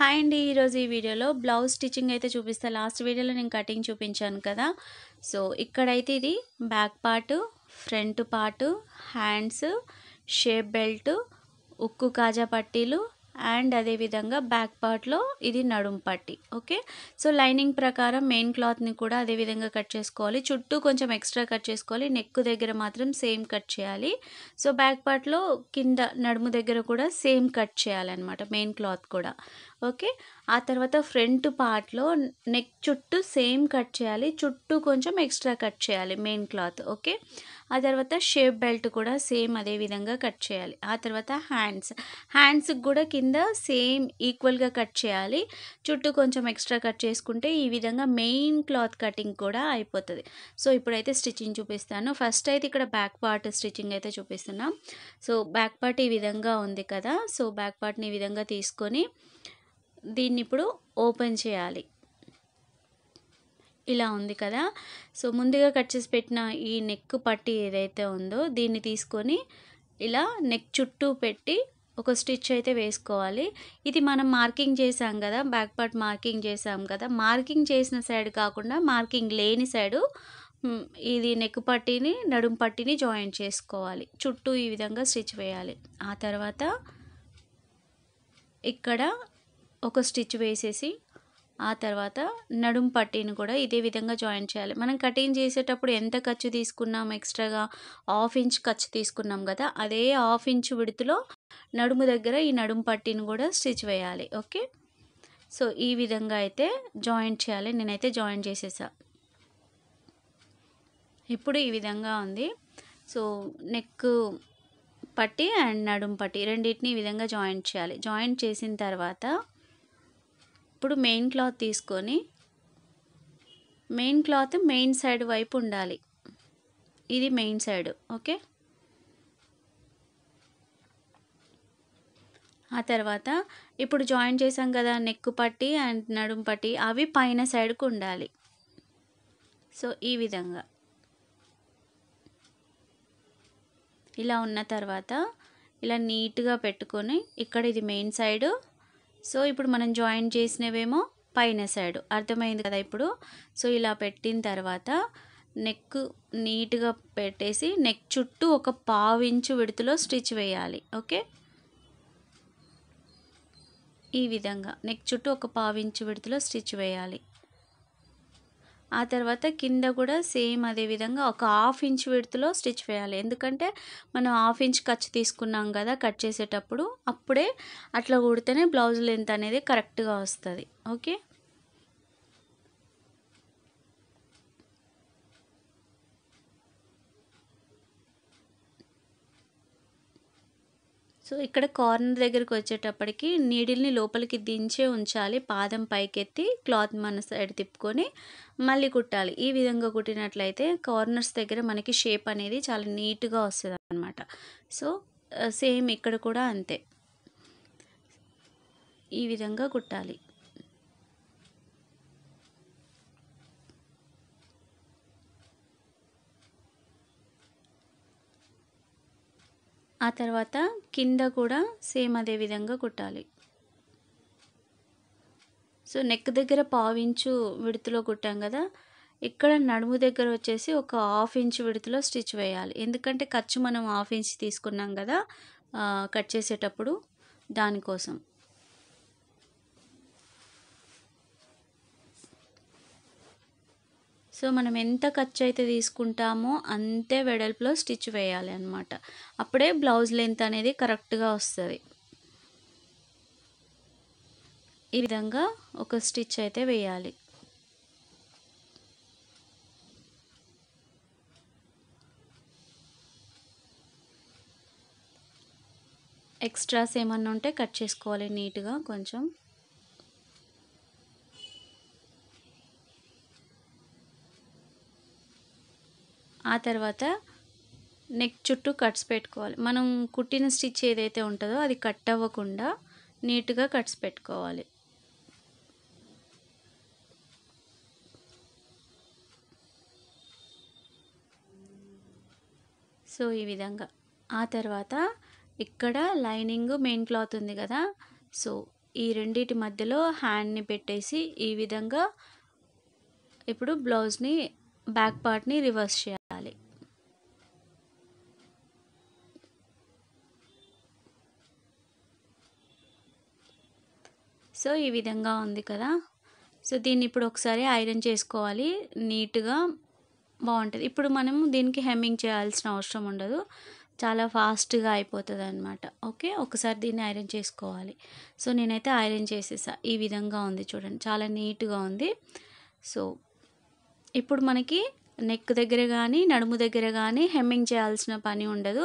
hi అండి ఈరోజు ఈ వీడియోలో బ్లౌజ్ స్టిచ్చింగ్ అయితే చూపిస్తా లాస్ట్ వీడియోలో నేను కటింగ్ చూపించాను కదా సో ఇక్కడైతే ఇది back part front part hands shape belt ఉక్కు కాజా పట్టీలు అండ్ అదేవిధంగా బ్యాక్ పార్ట్లో ఇది నడుం పట్టి ఓకే సో లైనింగ్ ప్రకారం మెయిన్ క్లాత్ని కూడా అదేవిధంగా కట్ చేసుకోవాలి చుట్టూ కొంచెం ఎక్స్ట్రా కట్ చేసుకోవాలి నెక్ దగ్గర మాత్రం సేమ్ కట్ చేయాలి సో బ్యాక్ పార్ట్లో కింద నడుము దగ్గర కూడా సేమ్ కట్ చేయాలన్నమాట మెయిన్ క్లాత్ కూడా ఓకే ఆ తర్వాత ఫ్రంట్ పార్ట్లో నెక్ చుట్టూ సేమ్ కట్ చేయాలి చుట్టూ కొంచెం ఎక్స్ట్రా కట్ చేయాలి మెయిన్ క్లాత్ ఓకే ఆ తర్వాత షేప్ బెల్ట్ కూడా సేమ్ అదే విధంగా కట్ చేయాలి ఆ తర్వాత హ్యాండ్స్ హ్యాండ్స్కి కూడా కింద సేమ్ ఈక్వల్గా కట్ చేయాలి చుట్టూ కొంచెం ఎక్స్ట్రా కట్ చేసుకుంటే ఈ విధంగా మెయిన్ క్లాత్ కటింగ్ కూడా అయిపోతుంది సో ఇప్పుడైతే స్టిచ్చింగ్ చూపిస్తాను ఫస్ట్ అయితే ఇక్కడ బ్యాక్ పార్ట్ స్టిచ్చింగ్ అయితే చూపిస్తున్నాం సో బ్యాక్ పార్ట్ ఈ విధంగా ఉంది కదా సో బ్యాక్ పార్ట్ని ఈ విధంగా తీసుకొని దీన్ని ఇప్పుడు ఓపెన్ చేయాలి ఇలా ఉంది కదా సో ముందుగా కట్ చేసి పెట్టిన ఈ నెక్ పట్టి ఏదైతే ఉందో దీన్ని తీసుకొని ఇలా నెక్ చుట్టూ పెట్టి ఒక స్టిచ్ అయితే వేసుకోవాలి ఇది మనం మార్కింగ్ చేసాం కదా బ్యాక్ పార్ట్ మార్కింగ్ చేసాం కదా మార్కింగ్ చేసిన సైడ్ కాకుండా మార్కింగ్ లేని సైడు ఇది నెక్ పట్టిని నడుం పట్టిని జాయింట్ చేసుకోవాలి చుట్టూ ఈ విధంగా స్టిచ్ వేయాలి ఆ తర్వాత ఇక్కడ ఒక స్టిచ్ వేసేసి ఆ తర్వాత నడుం పట్టీని కూడా ఇదే విధంగా జాయిన్ చేయాలి మనం కటింగ్ చేసేటప్పుడు ఎంత ఖర్చు తీసుకున్నాం ఎక్స్ట్రాగా హాఫ్ ఇంచ్ ఖర్చు తీసుకున్నాం కదా అదే హాఫ్ ఇంచ్ విడుతులో నడుము దగ్గర ఈ నడుం పట్టీని కూడా స్టిచ్ వేయాలి ఓకే సో ఈ విధంగా అయితే జాయిన్ చేయాలి నేనైతే జాయిన్ చేసేసా ఇప్పుడు ఈ విధంగా ఉంది సో నెక్ పట్టి అండ్ నడుం పట్టి రెండింటిని ఈ విధంగా జాయింట్ చేయాలి జాయింట్ చేసిన తర్వాత ఇప్పుడు మెయిన్ క్లాత్ తీసుకొని మెయిన్ క్లాత్ మెయిన్ సైడ్ వైపు ఉండాలి ఇది మెయిన్ సైడ్ ఓకే ఆ తర్వాత ఇప్పుడు జాయిన్ చేసాం కదా నెక్ పట్టి అండ్ నడుం పట్టి అవి పైన సైడ్కు ఉండాలి సో ఈ విధంగా ఇలా ఉన్న తర్వాత ఇలా నీట్గా పెట్టుకొని ఇక్కడ ఇది మెయిన్ సైడ్ సో ఇప్పుడు మనం జాయిన్ చేసినవేమో పైన సైడ్ అర్థమైంది కదా ఇప్పుడు సో ఇలా పెట్టిన తర్వాత నెక్ నీట్గా పెట్టేసి నెక్ చుట్టూ ఒక పావించు విడతలో స్టిచ్ వేయాలి ఓకే ఈ విధంగా నెక్ చుట్టూ ఒక పావించు విడతలో స్టిచ్ వేయాలి ఆ తర్వాత కింద కూడా సేమ్ అదే విధంగా ఒక హాఫ్ ఇంచ్ విడుతులో స్టిచ్ వేయాలి ఎందుకంటే మనం హాఫ్ ఇంచ్ ఖర్చు తీసుకున్నాం కదా కట్ చేసేటప్పుడు అప్పుడే అట్లా కుడితేనే బ్లౌజ్ లెంత్ అనేది కరెక్ట్గా వస్తుంది ఓకే సో ఇక్కడ కార్నర్ దగ్గరికి వచ్చేటప్పటికి నీడిల్ని లోపలికి దించే ఉంచాలి పాదం పైకెత్తి క్లాత్ మన సైడ్ తిప్పుకొని మళ్ళీ కుట్టాలి ఈ విధంగా కుట్టినట్లయితే కార్నర్స్ దగ్గర మనకి షేప్ అనేది చాలా నీట్గా వస్తుంది అనమాట సో సేమ్ ఇక్కడ కూడా అంతే ఈ విధంగా కుట్టాలి ఆ తర్వాత కింద కూడా సేమ్ అదే విధంగా కుట్టాలి సో నెక్ దగ్గర ఇంచు విడుతులో కుట్టాం కదా ఇక్కడ నడుము దగ్గర వచ్చేసి ఒక హాఫ్ ఇంచ్ విడుతులో స్టిచ్ వేయాలి ఎందుకంటే ఖర్చు మనం హాఫ్ ఇంచ్ తీసుకున్నాం కదా కట్ చేసేటప్పుడు దానికోసం సో మనం ఎంత ఖర్చు అయితే తీసుకుంటామో అంతే వెడల్పులో స్టిచ్ వేయాలి అనమాట అప్పుడే బ్లౌజ్ లెంత్ అనేది కరెక్ట్గా వస్తుంది ఈ విధంగా ఒక స్టిచ్ అయితే వేయాలి ఎక్స్ట్రాస్ ఏమన్నా ఉంటే కట్ చేసుకోవాలి నీట్గా కొంచెం ఆ తర్వాత నెక్ చుట్టూ కట్స్ పెట్టుకోవాలి మనం కుట్టిన స్టిచ్ ఏదైతే ఉంటుందో అది కట్ అవ్వకుండా నీట్గా కట్స్ పెట్టుకోవాలి సో ఈ విధంగా ఆ తర్వాత ఇక్కడ లైనింగ్ మెయిన్ క్లాత్ ఉంది కదా సో ఈ రెండింటి మధ్యలో హ్యాండ్ని పెట్టేసి ఈ విధంగా ఇప్పుడు బ్లౌజ్ని బ్యాక్ పార్ట్ని రివర్స్ చేయాలి సో ఈ విధంగా ఉంది కదా సో దీన్ని ఇప్పుడు ఒకసారి ఐరన్ చేసుకోవాలి నీట్గా బాగుంటుంది ఇప్పుడు మనము దీనికి హెమ్మింగ్ చేయాల్సిన అవసరం ఉండదు చాలా ఫాస్ట్గా అయిపోతుంది అనమాట ఓకే ఒకసారి దీన్ని ఐరన్ చేసుకోవాలి సో నేనైతే ఐరన్ చేసేసా ఈ విధంగా ఉంది చూడండి చాలా నీట్గా ఉంది సో ఇప్పుడు మనకి నెక్ దగ్గర కానీ నడుము దగ్గర కానీ హెమ్మింగ్ చేయాల్సిన పని ఉండదు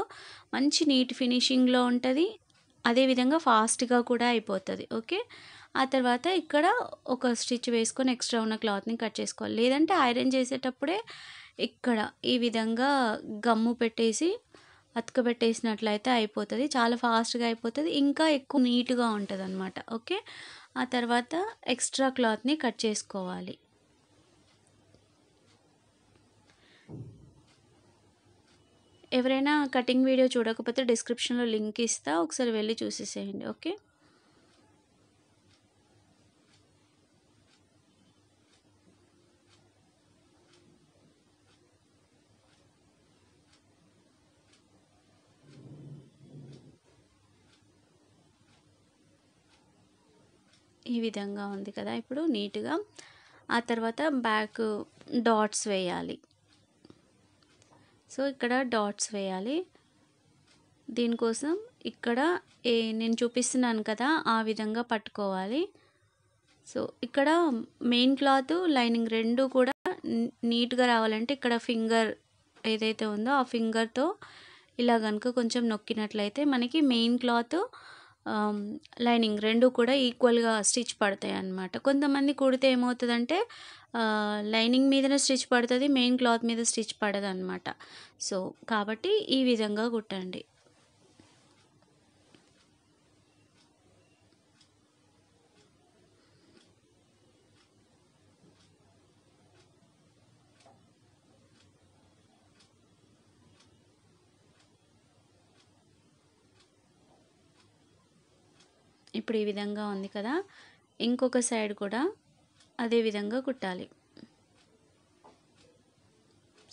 మంచి నీట్ ఫినిషింగ్లో ఉంటుంది అదేవిధంగా ఫాస్ట్గా కూడా అయిపోతుంది ఓకే ఆ తర్వాత ఇక్కడ ఒక స్టిచ్ వేసుకొని ఎక్స్ట్రా ఉన్న క్లాత్ని కట్ చేసుకోవాలి లేదంటే ఐరన్ చేసేటప్పుడే ఇక్కడ ఈ విధంగా గమ్ము పెట్టేసి అతకబెట్టేసినట్లయితే అయిపోతుంది చాలా ఫాస్ట్గా అయిపోతుంది ఇంకా ఎక్కువ నీట్గా ఉంటుంది అనమాట ఓకే ఆ తర్వాత ఎక్స్ట్రా క్లాత్ని కట్ చేసుకోవాలి ఎవరైనా కటింగ్ వీడియో చూడకపోతే డిస్క్రిప్షన్లో లింక్ ఇస్తా ఒకసారి వెళ్ళి చూసేసేయండి ఓకే ఈ విధంగా ఉంది కదా ఇప్పుడు నీట్గా ఆ తర్వాత బ్యాక్ డాట్స్ వేయాలి సో ఇక్కడ డాట్స్ వేయాలి దీనికోసం ఇక్కడ ఏ నేను చూపిస్తున్నాను కదా ఆ విధంగా పట్టుకోవాలి సో ఇక్కడ మెయిన్ క్లాత్ లైనింగ్ రెండు కూడా నీట్గా రావాలంటే ఇక్కడ ఫింగర్ ఏదైతే ఉందో ఆ ఫింగర్తో ఇలా కనుక కొంచెం నొక్కినట్లయితే మనకి మెయిన్ క్లాత్ లైనింగ్ రెండు కూడా ఈక్వల్గా స్టిచ్ పడతాయి అన్నమాట కొంతమంది కుడితే ఏమవుతుందంటే లైనింగ్ మీదనే స్టిచ్ పడుతుంది మెయిన్ క్లాత్ మీద స్టిచ్ పడదనమాట సో కాబట్టి ఈ విధంగా కుట్టండి ఇప్పుడు ఈ విధంగా ఉంది కదా ఇంకొక సైడ్ కూడా అదే విధంగా కుట్టాలి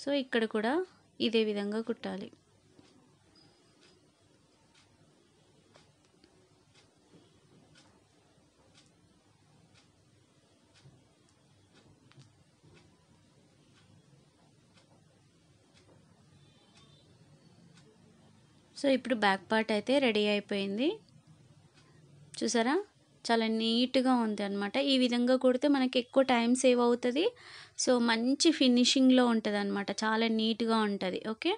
సో ఇక్కడ కూడా ఇదే విధంగా కుట్టాలి సో ఇప్పుడు బ్యాక్ పార్ట్ అయితే రెడీ అయిపోయింది చూసారా చాలా నీట్గా ఉంది అనమాట ఈ విధంగా కుడితే మనకి ఎక్కువ టైం సేవ్ అవుతుంది సో మంచి ఫినిషింగ్లో ఉంటుంది అనమాట చాలా నీట్గా ఉంటుంది ఓకే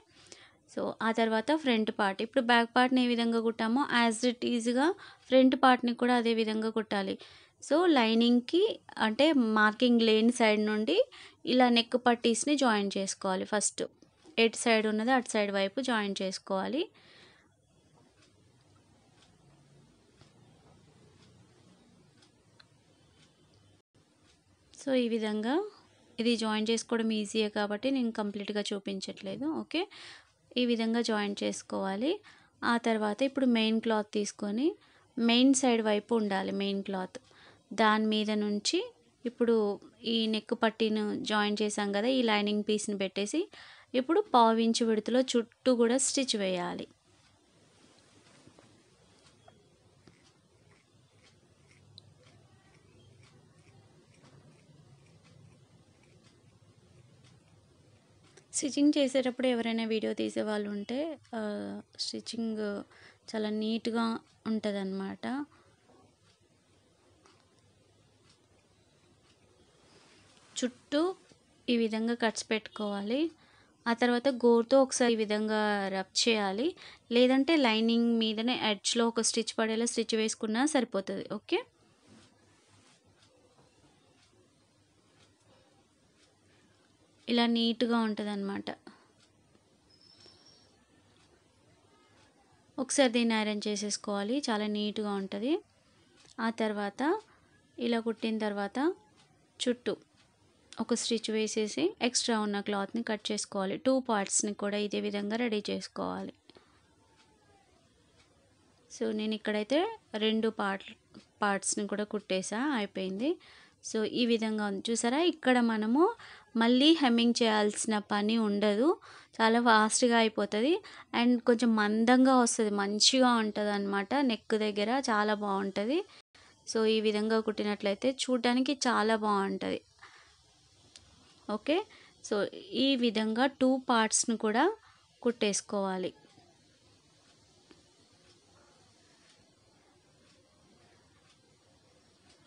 సో ఆ తర్వాత ఫ్రంట్ పార్ట్ ఇప్పుడు బ్యాక్ పార్ట్ని ఏ విధంగా కుట్టామో యాజ్ ఇట్ ఈజ్గా ఫ్రంట్ పార్ట్ని కూడా అదే విధంగా కుట్టాలి సో లైనింగ్కి అంటే మార్కింగ్ లేని సైడ్ నుండి ఇలా నెక్ పట్టీస్ని జాయిన్ చేసుకోవాలి ఫస్ట్ ఎటు సైడ్ ఉన్నదో అటు సైడ్ వైపు జాయిన్ చేసుకోవాలి సో ఈ విధంగా ఇది జాయిన్ చేసుకోవడం ఈజీయే కాబట్టి నేను కంప్లీట్గా చూపించట్లేదు ఓకే ఈ విధంగా జాయిన్ చేసుకోవాలి ఆ తర్వాత ఇప్పుడు మెయిన్ క్లాత్ తీసుకొని మెయిన్ సైడ్ వైపు ఉండాలి మెయిన్ క్లాత్ దాని మీద నుంచి ఇప్పుడు ఈ నెక్ పట్టీను జాయిన్ చేసాం కదా ఈ లైనింగ్ పీస్ని పెట్టేసి ఇప్పుడు పావు ఇంచు విడుతులో చుట్టూ కూడా స్టిచ్ వేయాలి స్టిచ్చింగ్ చేసేటప్పుడు ఎవరైనా వీడియో తీసే వాళ్ళు ఉంటే స్టిచ్చింగ్ చాలా నీట్గా ఉంటుంది అన్నమాట చుట్టూ ఈ విధంగా కట్స్ పెట్టుకోవాలి ఆ తర్వాత గోర్తో ఒకసారి ఈ విధంగా రబ్ చేయాలి లేదంటే లైనింగ్ మీదనే ఎడ్జ్లో ఒక స్టిచ్ పడేలా స్టిచ్ వేసుకున్నా సరిపోతుంది ఓకే ఇలా నీట్గా ఉంటుంది అనమాట ఒకసారి దీన్ని ఐరన్ చేసేసుకోవాలి చాలా నీట్గా ఉంటుంది ఆ తర్వాత ఇలా కుట్టిన తర్వాత చుట్టూ ఒక స్టిచ్ వేసేసి ఎక్స్ట్రా ఉన్న క్లాత్ని కట్ చేసుకోవాలి టూ పార్ట్స్ని కూడా ఇదే విధంగా రెడీ చేసుకోవాలి సో నేను ఇక్కడైతే రెండు పార్ట్ పార్ట్స్ని కూడా కుట్టేసా అయిపోయింది సో ఈ విధంగా ఉంది చూసారా ఇక్కడ మనము మళ్ళీ హెమ్మింగ్ చేయాల్సిన పని ఉండదు చాలా ఫాస్ట్గా అయిపోతుంది అండ్ కొంచెం మందంగా వస్తుంది మంచిగా ఉంటుంది అనమాట నెక్ దగ్గర చాలా బాగుంటుంది సో ఈ విధంగా కుట్టినట్లయితే చూడడానికి చాలా బాగుంటుంది ఓకే సో ఈ విధంగా టూ పార్ట్స్ను కూడా కుట్టేసుకోవాలి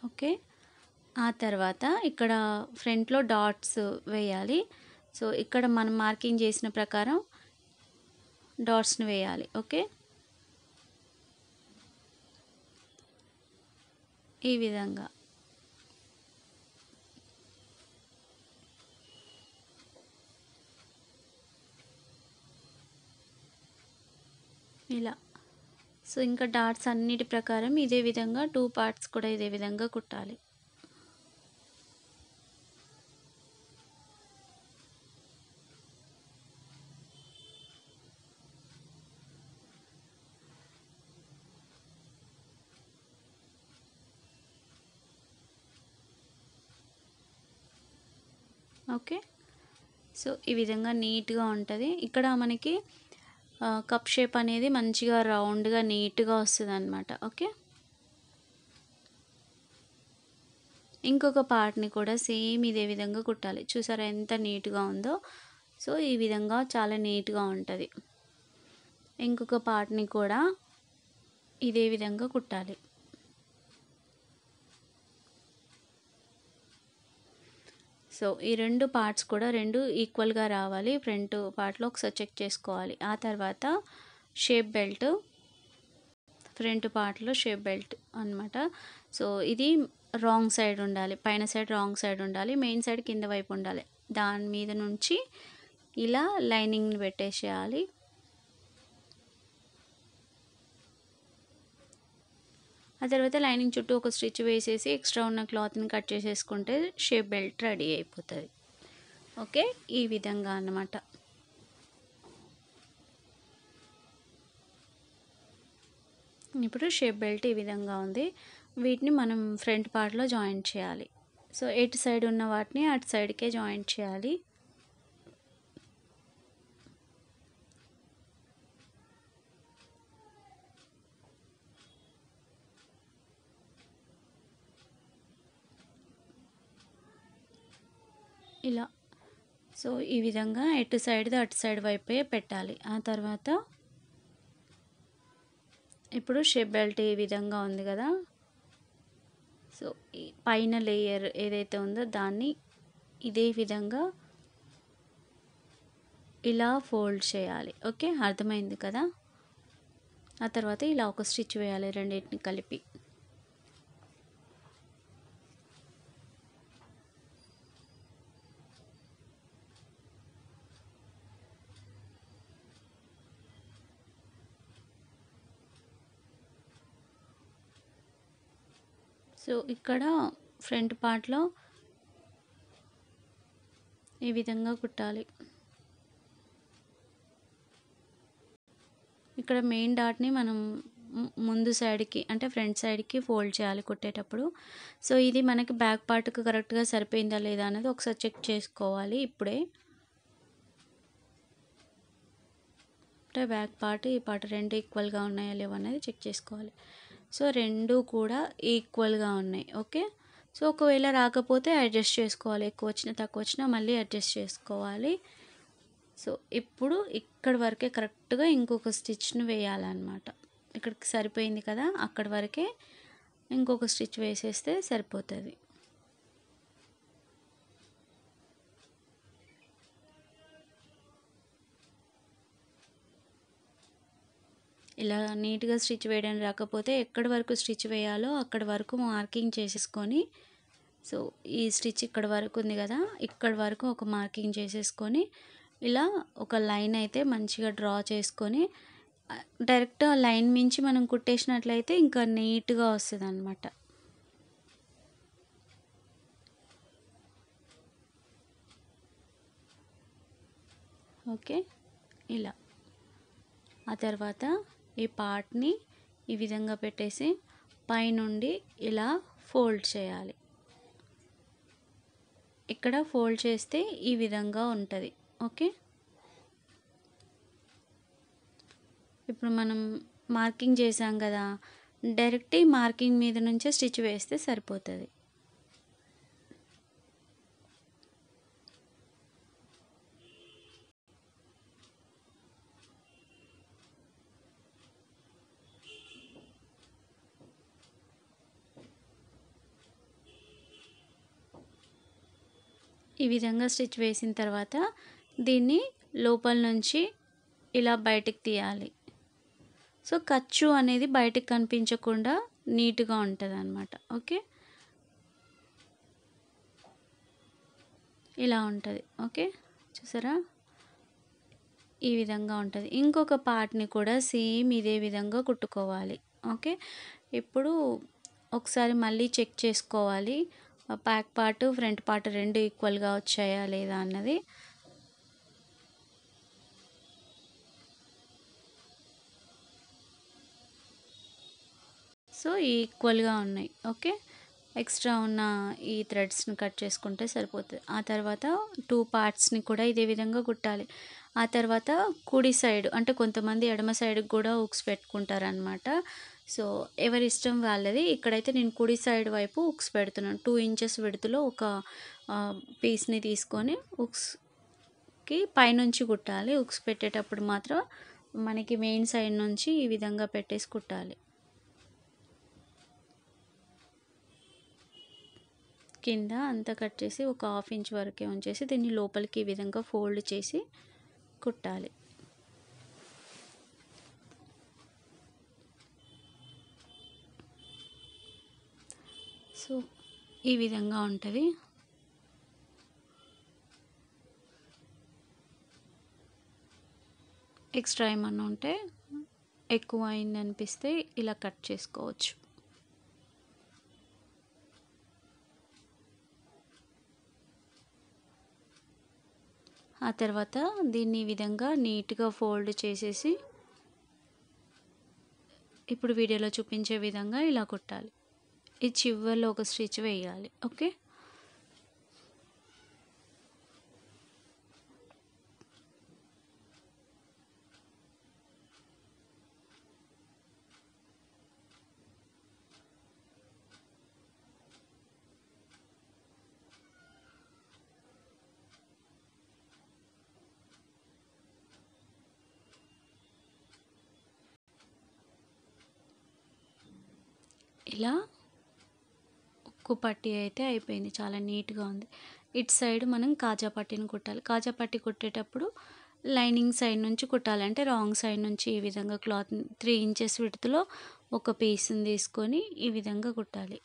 ఓకే ఆ తర్వాత ఇక్కడ ఫ్రంట్లో డాట్స్ వేయాలి సో ఇక్కడ మనం మార్కింగ్ చేసిన ప్రకారం డాట్స్ని వేయాలి ఓకే ఈ విధంగా ఇలా సో ఇంకా డాట్స్ అన్నిటి ప్రకారం ఇదే విధంగా టూ పార్ట్స్ కూడా ఇదే విధంగా కుట్టాలి ఓకే సో ఈ విధంగా నీట్గా ఉంటుంది ఇక్కడ మనకి కప్ షేప్ అనేది మంచిగా రౌండ్గా నీట్గా వస్తుంది అనమాట ఓకే ఇంకొక పార్ట్ని కూడా సేమ్ ఇదే విధంగా కుట్టాలి చూసారా ఎంత నీట్గా ఉందో సో ఈ విధంగా చాలా నీట్గా ఉంటుంది ఇంకొక పార్ట్ని కూడా ఇదే విధంగా కుట్టాలి సో ఈ రెండు పార్ట్స్ కూడా రెండు ఈక్వల్గా రావాలి ఫ్రంట్ పార్ట్లో ఒకసారి చెక్ చేసుకోవాలి ఆ తర్వాత షేప్ బెల్ట్ ఫ్రంట్ పార్ట్లో షేప్ బెల్ట్ అనమాట సో ఇది రాంగ్ సైడ్ ఉండాలి పైన సైడ్ రాంగ్ సైడ్ ఉండాలి మెయిన్ సైడ్ కింద వైపు ఉండాలి దాని మీద నుంచి ఇలా లైనింగ్ని పెట్టేసేయాలి ఆ తర్వాత లైనింగ్ చుట్టూ ఒక స్టిచ్ వేసేసి ఎక్స్ట్రా ఉన్న క్లాత్ని కట్ చేసేసుకుంటే షేప్ బెల్ట్ రెడీ అయిపోతుంది ఓకే ఈ విధంగా అన్నమాట ఇప్పుడు షేప్ బెల్ట్ ఈ విధంగా ఉంది వీటిని మనం ఫ్రంట్ పార్ట్లో జాయింట్ చేయాలి సో ఎటు సైడ్ ఉన్న వాటిని అటు సైడ్కే జాయింట్ చేయాలి ఇలా సో ఈ విధంగా ఎటు సైడ్ది అటు సైడ్ వైపే పెట్టాలి ఆ తర్వాత ఇప్పుడు షేప్ బెల్ట్ ఈ విధంగా ఉంది కదా సో పైన లేయర్ ఏదైతే ఉందో దాన్ని ఇదే విధంగా ఇలా ఫోల్డ్ చేయాలి ఓకే అర్థమైంది కదా ఆ తర్వాత ఇలా ఒక స్టిచ్ వేయాలి రెండింటిని కలిపి సో ఇక్కడ ఫ్రంట్ పార్ట్లో ఈ విధంగా కుట్టాలి ఇక్కడ మెయిన్ డాట్ని మనం ముందు సైడ్కి అంటే ఫ్రంట్ సైడ్కి ఫోల్డ్ చేయాలి కుట్టేటప్పుడు సో ఇది మనకి బ్యాక్ పార్ట్కి కరెక్ట్గా సరిపోయిందా లేదా అనేది ఒకసారి చెక్ చేసుకోవాలి ఇప్పుడే అంటే బ్యాక్ పార్ట్ ఈ పార్ట్ రెండు ఈక్వల్గా ఉన్నాయా లేవనేది చెక్ చేసుకోవాలి సో రెండు కూడా ఈక్వల్గా ఉన్నాయి ఓకే సో ఒకవేళ రాకపోతే అడ్జస్ట్ చేసుకోవాలి ఎక్కువ వచ్చినా తక్కువ వచ్చినా మళ్ళీ అడ్జస్ట్ చేసుకోవాలి సో ఇప్పుడు ఇక్కడ వరకే కరెక్ట్గా ఇంకొక స్టిచ్ను వేయాలన్నమాట ఇక్కడికి సరిపోయింది కదా అక్కడి వరకే ఇంకొక స్టిచ్ వేసేస్తే సరిపోతుంది ఇలా నీట్గా స్టిచ్ వేయడం రాకపోతే ఎక్కడి వరకు స్టిచ్ వేయాలో అక్కడి వరకు మార్కింగ్ చేసేసుకొని సో ఈ స్టిచ్ ఇక్కడ వరకు ఉంది కదా ఇక్కడ వరకు ఒక మార్కింగ్ చేసేసుకొని ఇలా ఒక లైన్ అయితే మంచిగా డ్రా చేసుకొని డైరెక్ట్ ఆ లైన్ మించి మనం కుట్టేసినట్లయితే ఇంకా నీట్గా వస్తుంది అనమాట ఓకే ఇలా ఆ తర్వాత ఈ పార్ట్ని ఈ విధంగా పెట్టేసి పైనుండి ఇలా ఫోల్డ్ చేయాలి ఇక్కడ ఫోల్డ్ చేస్తే ఈ విధంగా ఉంటుంది ఓకే ఇప్పుడు మనం మార్కింగ్ చేసాం కదా డైరెక్ట్ ఈ మార్కింగ్ మీద నుంచే స్టిచ్ వేస్తే సరిపోతుంది ఈ విధంగా స్టిచ్ వేసిన తర్వాత దీన్ని లోపల నుంచి ఇలా బయటికి తీయాలి సో ఖర్చు అనేది బయటికి కనిపించకుండా నీట్గా ఉంటుంది అనమాట ఓకే ఇలా ఉంటుంది ఓకే చూసారా ఈ విధంగా ఉంటుంది ఇంకొక పార్ట్ని కూడా సేమ్ ఇదే విధంగా కుట్టుకోవాలి ఓకే ఇప్పుడు ఒకసారి మళ్ళీ చెక్ చేసుకోవాలి బ్యాక్ పార్ట్ ఫ్రంట్ పార్ట్ రెండు ఈక్వల్గా వచ్చాయా లేదా అన్నది సో ఈక్వల్గా ఉన్నాయి ఓకే ఎక్స్ట్రా ఉన్న ఈ థ్రెడ్స్ని కట్ చేసుకుంటే సరిపోతుంది ఆ తర్వాత టూ పార్ట్స్ని కూడా ఇదే విధంగా కుట్టాలి ఆ తర్వాత కుడి సైడ్ అంటే కొంతమంది ఎడమ సైడ్కి కూడా ఉక్స్ పెట్టుకుంటారనమాట సో ఎవరి ఇష్టం వాళ్ళది ఇక్కడైతే నేను కుడి సైడ్ వైపు ఉక్స్ పెడుతున్నాను టూ ఇంచెస్ విడుతులో ఒక పీస్ని తీసుకొని ఉక్స్కి పైనుంచి కుట్టాలి ఉక్స్ పెట్టేటప్పుడు మాత్రం మనకి మెయిన్ సైడ్ నుంచి ఈ విధంగా పెట్టేసి కుట్టాలి కింద అంతా కట్ చేసి ఒక హాఫ్ ఇంచ్ వరకే ఉంచేసి దీన్ని లోపలికి ఈ విధంగా ఫోల్డ్ చేసి కుట్టాలి సో ఈ విధంగా ఉంటుంది ఎక్స్ట్రా ఏమన్నా ఉంటే ఎక్కువ అయింది అనిపిస్తే ఇలా కట్ చేసుకోవచ్చు ఆ తర్వాత దీన్ని ఈ విధంగా నీట్గా ఫోల్డ్ చేసేసి ఇప్పుడు వీడియోలో చూపించే విధంగా ఇలా కుట్టాలి ఈ చివర్లో ఒక స్టిచ్ వేయాలి ఓకే ఇలా ఉక్కు పట్టి అయితే అయిపోయింది చాలా నీట్గా ఉంది ఇటు సైడ్ మనం కాజా పట్టిని కుట్టాలి కాజా పట్టి కుట్టేటప్పుడు లైనింగ్ సైడ్ నుంచి కుట్టాలంటే రాంగ్ సైడ్ నుంచి ఈ విధంగా క్లాత్ త్రీ ఇంచెస్ విడుతులో ఒక పీస్ని తీసుకొని ఈ విధంగా కుట్టాలి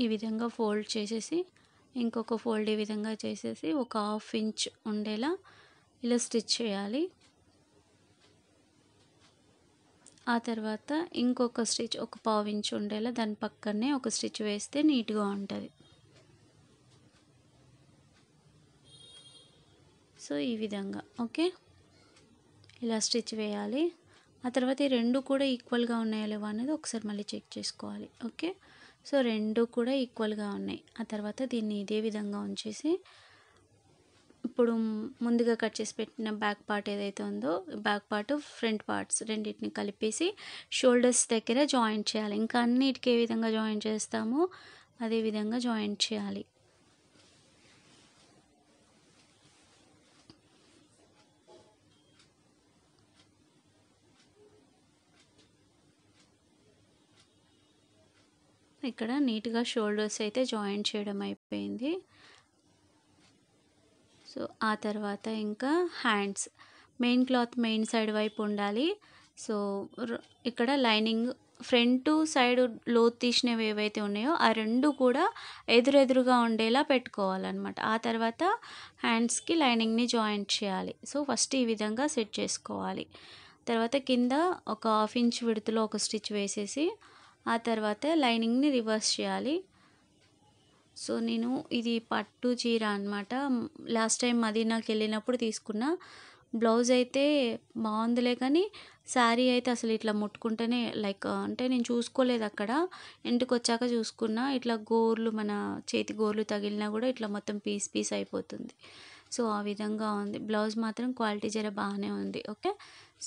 ఈ విధంగా ఫోల్డ్ చేసేసి ఇంకొక ఫోల్డ్ ఈ విధంగా చేసేసి ఒక హాఫ్ ఇంచ్ ఉండేలా ఇలా స్టిచ్ చేయాలి ఆ తర్వాత ఇంకొక స్టిచ్ ఒక పావు ఇంచ్ ఉండేలా దాని పక్కనే ఒక స్టిచ్ వేస్తే నీట్గా ఉంటుంది సో ఈ విధంగా ఓకే ఇలా స్టిచ్ వేయాలి ఆ తర్వాత ఈ రెండు కూడా ఈక్వల్గా ఉన్నాయో లేవో అనేది ఒకసారి మళ్ళీ చెక్ చేసుకోవాలి ఓకే సో రెండు కూడా ఈక్వల్గా ఉన్నాయి ఆ తర్వాత దీన్ని ఇదే విధంగా ఉంచేసి ఇప్పుడు ముందుగా కట్ చేసి పెట్టిన బ్యాక్ పార్ట్ ఏదైతే ఉందో బ్యాక్ పార్ట్ ఫ్రంట్ పార్ట్స్ రెండింటిని కలిపేసి షోల్డర్స్ దగ్గర జాయింట్ చేయాలి ఇంకా అన్నిటికీ ఏ విధంగా జాయింట్ చేస్తామో అదే విధంగా జాయింట్ చేయాలి ఇక్కడ నీట్గా షోల్డర్స్ అయితే జాయిన్ చేయడం అయిపోయింది సో ఆ తర్వాత ఇంకా hands main cloth main side వైపు ఉండాలి సో ఇక్కడ లైనింగ్ ఫ్రంట్ సైడ్ లోత్ తీసినవి ఏవైతే ఉన్నాయో ఆ రెండు కూడా ఎదురెదురుగా ఉండేలా పెట్టుకోవాలన్నమాట ఆ తర్వాత హ్యాండ్స్కి లైనింగ్ని జాయింట్ చేయాలి సో ఫస్ట్ ఈ విధంగా సెట్ చేసుకోవాలి తర్వాత కింద ఒక హాఫ్ ఇంచ్ విడుతులో ఒక స్టిచ్ వేసేసి ఆ తర్వాత లైనింగ్ని రివర్స్ చేయాలి సో నేను ఇది పట్టు చీర అనమాట లాస్ట్ టైం మదీనాకి వెళ్ళినప్పుడు తీసుకున్న బ్లౌజ్ అయితే బాగుందిలే కానీ శారీ అయితే అసలు ఇట్లా ముట్టుకుంటేనే లైక్ అంటే నేను చూసుకోలేదు అక్కడ ఇంటికి వచ్చాక చూసుకున్నా ఇట్లా గోర్లు మన చేతి గోర్లు తగిలినా కూడా ఇట్లా మొత్తం పీస్ పీస్ అయిపోతుంది సో ఆ విధంగా ఉంది బ్లౌజ్ మాత్రం క్వాలిటీ జర బాగానే ఉంది ఓకే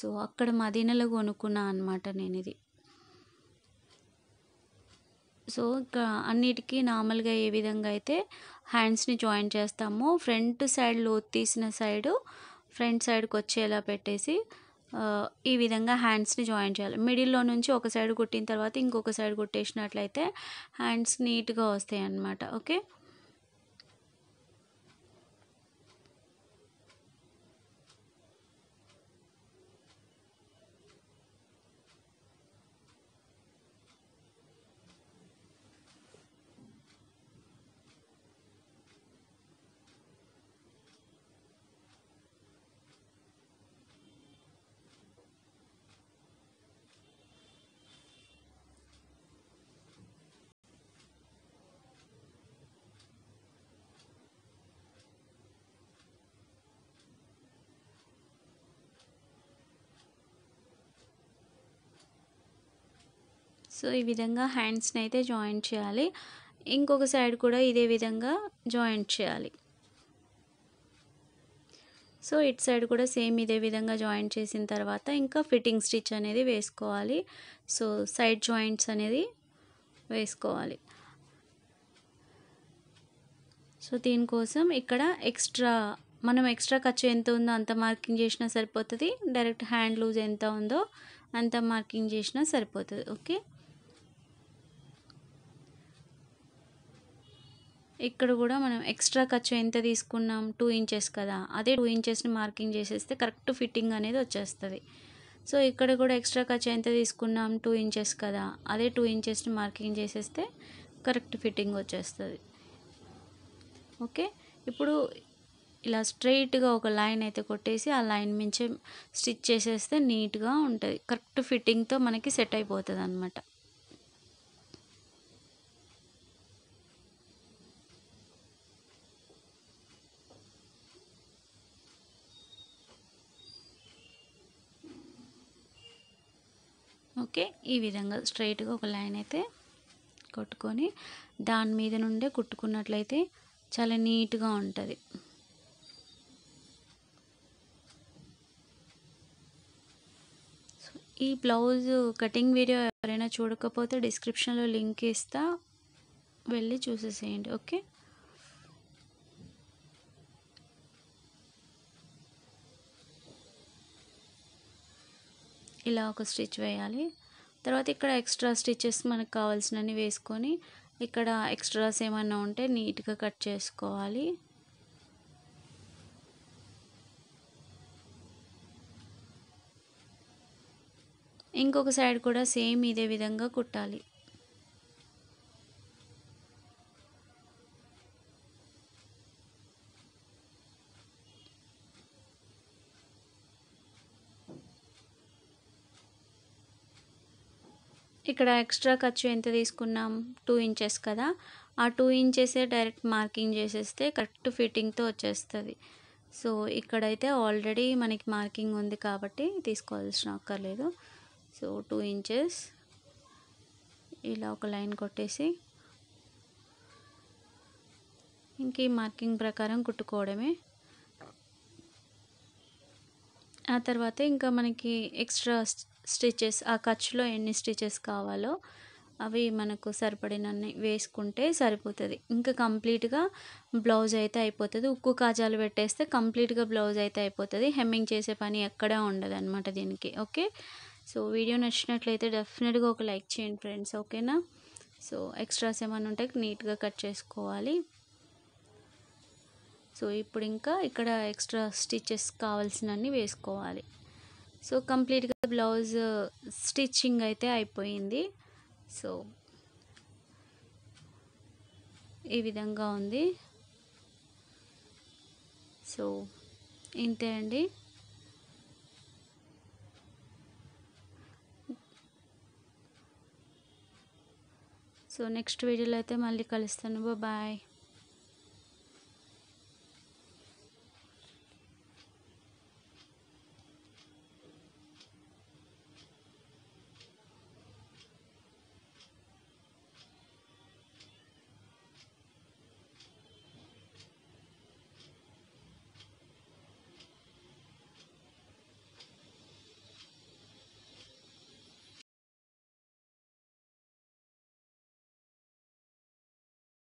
సో అక్కడ మదీనాలో కొనుక్కున్నా అనమాట నేను ఇది సో ఇంకా అన్నిటికీ నార్మల్గా ఏ విధంగా అయితే హ్యాండ్స్ని జాయిన్ చేస్తామో ఫ్రంట్ సైడ్ లోతు తీసిన సైడు ఫ్రంట్ సైడ్కి వచ్చేలా పెట్టేసి ఈ విధంగా హ్యాండ్స్ని జాయిన్ చేయాలి మిడిల్లో నుంచి ఒక సైడ్ కుట్టిన తర్వాత ఇంకొక సైడ్ కుట్టేసినట్లయితే హ్యాండ్స్ నీట్గా వస్తాయి అన్నమాట ఓకే సో ఈ విధంగా హ్యాండ్స్ని అయితే జాయింట్ చేయాలి ఇంకొక సైడ్ కూడా ఇదే విధంగా జాయింట్ చేయాలి సో ఇటు సైడ్ కూడా సేమ్ ఇదే విధంగా జాయింట్ చేసిన తర్వాత ఇంకా ఫిట్టింగ్ స్టిచ్ అనేది వేసుకోవాలి సో సైడ్ జాయింట్స్ అనేది వేసుకోవాలి సో దీనికోసం ఇక్కడ ఎక్స్ట్రా మనం ఎక్స్ట్రా ఖర్చు ఎంత ఉందో అంత మార్కింగ్ చేసినా సరిపోతుంది డైరెక్ట్ హ్యాండ్ లూజ్ ఎంత ఉందో అంత మార్కింగ్ చేసినా సరిపోతుంది ఓకే ఇక్కడ కూడా మనం ఎక్స్ట్రా ఖర్చు ఎంత తీసుకున్నాం టూ ఇంచెస్ కదా అదే టూ ఇంచెస్ని మార్కింగ్ చేసేస్తే కరెక్ట్ ఫిట్టింగ్ అనేది వచ్చేస్తుంది సో ఇక్కడ కూడా ఎక్స్ట్రా ఖర్చు ఎంత తీసుకున్నాం టూ ఇంచెస్ కదా అదే టూ ఇంచెస్ని మార్కింగ్ చేసేస్తే కరెక్ట్ ఫిట్టింగ్ వచ్చేస్తుంది ఓకే ఇప్పుడు ఇలా స్ట్రైట్గా ఒక లైన్ అయితే కొట్టేసి ఆ లైన్ మించి స్టిచ్ చేసేస్తే నీట్గా ఉంటుంది కరెక్ట్ ఫిట్టింగ్తో మనకి సెట్ అయిపోతుంది అనమాట ఈ విధంగా స్ట్రైట్గా ఒక లైన్ అయితే కొట్టుకొని దాని మీద నుండే కుట్టుకున్నట్లయితే చాలా నీట్గా ఉంటుంది ఈ బ్లౌజ్ కటింగ్ వీడియో ఎవరైనా చూడకపోతే డిస్క్రిప్షన్లో లింక్ ఇస్తా వెళ్ళి చూసేసేయండి ఓకే ఇలా ఒక స్టిచ్ వేయాలి తర్వాత ఇక్కడ ఎక్స్ట్రా స్టిచెస్ మనకు కావాల్సినవి వేసుకొని ఇక్కడ ఎక్స్ట్రాస్ ఏమైనా ఉంటే నీట్గా కట్ చేసుకోవాలి ఇంకొక సైడ్ కూడా సేమ్ ఇదే విధంగా కుట్టాలి ఇక్కడ ఎక్స్ట్రా ఖర్చు ఎంత తీసుకున్నాం టూ ఇంచెస్ కదా ఆ టూ ఇంచెసే డైరెక్ట్ మార్కింగ్ చేసేస్తే కరెక్ట్ ఫిట్టింగ్తో వచ్చేస్తుంది సో ఇక్కడైతే ఆల్రెడీ మనకి మార్కింగ్ ఉంది కాబట్టి తీసుకోవాల్సిన అక్కర్లేదు సో టూ ఇంచెస్ ఇలా ఒక లైన్ కొట్టేసి ఇంక ఈ మార్కింగ్ ప్రకారం కుట్టుకోవడమే ఆ తర్వాత ఇంకా మనకి ఎక్స్ట్రా స్టిచెస్ ఆ ఖర్చులో ఎన్ని స్టిచెస్ కావాలో అవి మనకు సరిపడినన్ని వేసుకుంటే సరిపోతుంది ఇంకా కంప్లీట్గా బ్లౌజ్ అయితే అయిపోతుంది ఉక్కు కాజాలు పెట్టేస్తే కంప్లీట్గా బ్లౌజ్ అయితే అయిపోతుంది హెమ్మింగ్ చేసే పని ఎక్కడా ఉండదు అనమాట దీనికి ఓకే సో వీడియో నచ్చినట్లయితే డెఫినెట్గా ఒక లైక్ చేయండి ఫ్రెండ్స్ ఓకేనా సో ఎక్స్ట్రాస్ ఏమైనా ఉంటే నీట్గా కట్ చేసుకోవాలి సో ఇప్పుడు ఇంకా ఇక్కడ ఎక్స్ట్రా స్టిచెస్ కావాల్సినవి వేసుకోవాలి సో కంప్లీట్గా బ్లౌజ్ స్టిచ్చింగ్ అయితే అయిపోయింది సో ఈ విధంగా ఉంది సో ఇంతే అండి సో నెక్స్ట్ వీడియోలో అయితే మళ్ళీ కలుస్తాను బాయ్